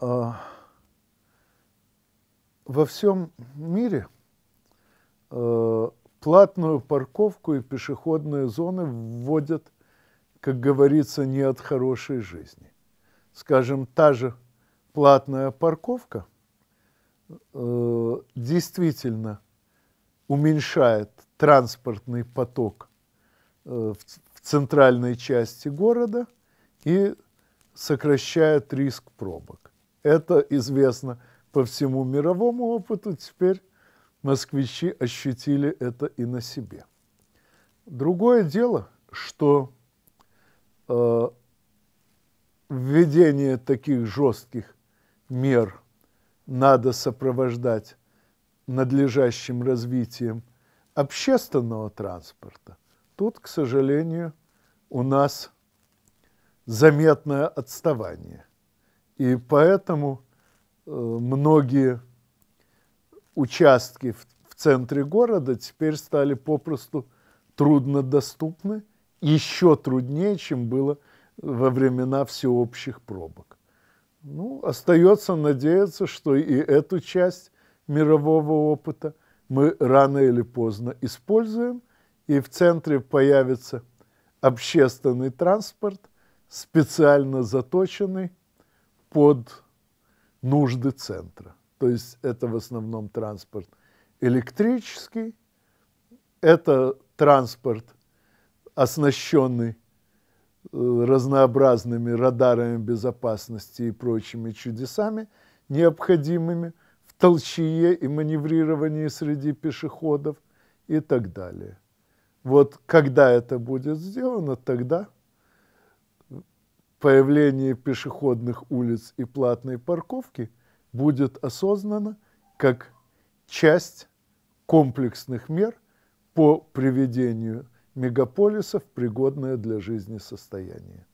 А, во всем мире э, платную парковку и пешеходные зоны вводят, как говорится, не от хорошей жизни. Скажем, та же платная парковка э, действительно уменьшает транспортный поток э, в центральной части города и сокращает риск пробок. Это известно по всему мировому опыту. Теперь москвичи ощутили это и на себе. Другое дело, что э, введение таких жестких мер надо сопровождать надлежащим развитием общественного транспорта. Тут, к сожалению, у нас заметное отставание. И поэтому э, многие участки в, центре города теперь стали попросту труднодоступны, еще труднее, чем было во времена всеобщих пробок. Ну, остается надеяться, что и эту часть мирового опыта мы рано или поздно используем, и в центре появится общественный транспорт, специально заточенный под нужды центра. То есть это в основном транспорт электрический, это транспорт, оснащенный э, разнообразными радарами безопасности и прочими чудесами, необходимыми в толчье и маневрировании среди пешеходов и так далее. Вот когда это будет сделано, тогда – появление пешеходных улиц и платной парковки будет осознано как часть комплексных мер по приведению мегаполисов в пригодное для жизни состояние.